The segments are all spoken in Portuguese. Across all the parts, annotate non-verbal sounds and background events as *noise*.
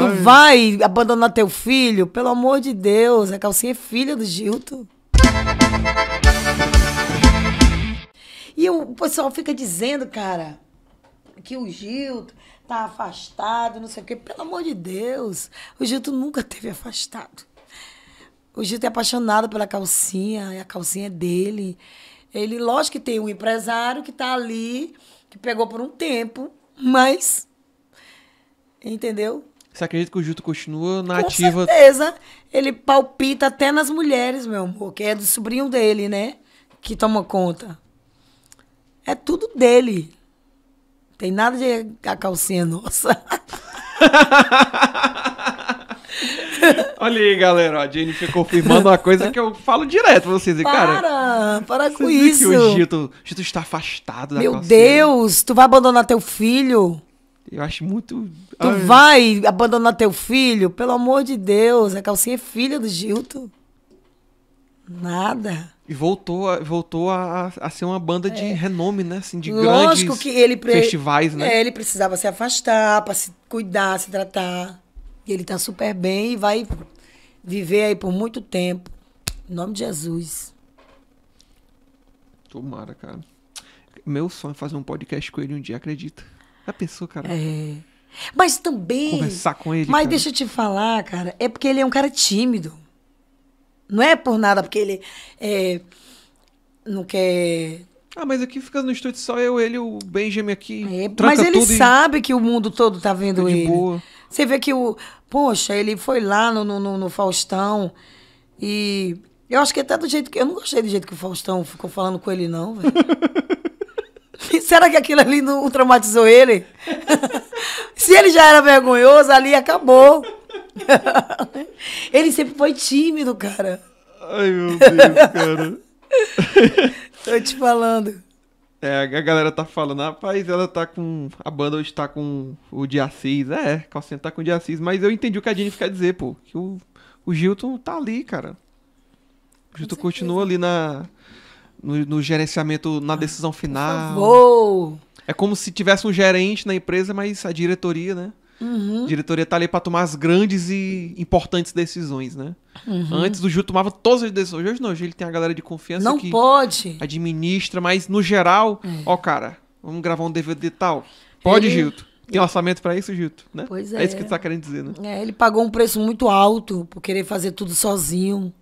Tu Ai. vai abandonar teu filho? Pelo amor de Deus, a calcinha é filha do Gilto. E o pessoal fica dizendo, cara, que o Gilto tá afastado, não sei o quê. Pelo amor de Deus, o Gilto nunca teve afastado. O Gilto é apaixonado pela calcinha, e a calcinha é dele. Ele, lógico que tem um empresário que tá ali, que pegou por um tempo, mas. Entendeu? Você acredita que o Juto continua na Com ativa? Com certeza. Ele palpita até nas mulheres, meu amor, que é do sobrinho dele, né? Que toma conta. É tudo dele. Tem nada de a calcinha nossa. *laughs* Olha aí, galera. A ficou confirmando uma coisa que eu falo direto pra vocês. Para, cara, para com isso. Que o Juto, o Gito está afastado da Meu calcinha. Deus, tu vai abandonar teu filho? Eu acho muito. Tu Ai. vai abandonar teu filho? Pelo amor de Deus, a calcinha é filha do Gilto. Nada. E voltou, a, voltou a, a ser uma banda é. de renome, né? Assim, de Lógico grandes que ele pre... festivais, né? É, ele precisava se afastar para se cuidar, se tratar. E ele tá super bem e vai viver aí por muito tempo. Em nome de Jesus. Tomara, cara. Meu sonho é fazer um podcast com ele um dia, acredita. Já pensou, cara. É. Mas também. Conversar com ele. Mas cara. deixa eu te falar, cara, é porque ele é um cara tímido. Não é por nada, porque ele é, não quer. Ah, mas aqui fica no estúdio só eu, ele, o Benjamin aqui. É, mas ele sabe e... que o mundo todo tá vendo de ele. Boa. Você vê que o. Poxa, ele foi lá no, no, no Faustão e eu acho que é até do jeito que. Eu não gostei do jeito que o Faustão ficou falando com ele, não, velho. *laughs* Será que aquilo ali não traumatizou ele? *laughs* Se ele já era vergonhoso, ali acabou. ele sempre foi tímido, cara. Ai, meu Deus, cara. *laughs* Tô te falando. É, a galera tá falando, rapaz, ela tá com. A banda hoje tá com o dia Assis. É, Calcinha tá com o dia Assis, mas eu entendi o que a Jenny quer dizer, pô. Que o, o Gilton tá ali, cara. O Gilton continua ali na no, no gerenciamento, na ah, decisão final. Por favor. É como se tivesse um gerente na empresa, mas a diretoria, né? Uhum. A diretoria tá ali para tomar as grandes e importantes decisões, né? Uhum. Antes o gil tomava todas as decisões. Hoje não, hoje ele tem a galera de confiança não que pode. administra, mas no geral, é. ó, cara, vamos gravar um DVD tal. Pode, ele... Gilto. Tem orçamento para isso, Gilto, né? Pois é. É isso que tu é. tá querendo dizer, né? É, ele pagou um preço muito alto por querer fazer tudo sozinho,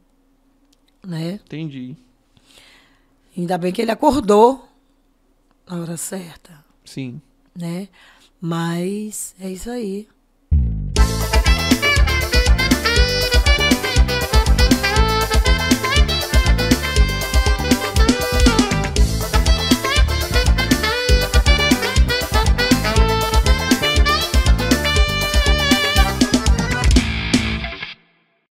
né? Entendi. Ainda bem que ele acordou na hora certa. Sim. Né? Mas é isso aí.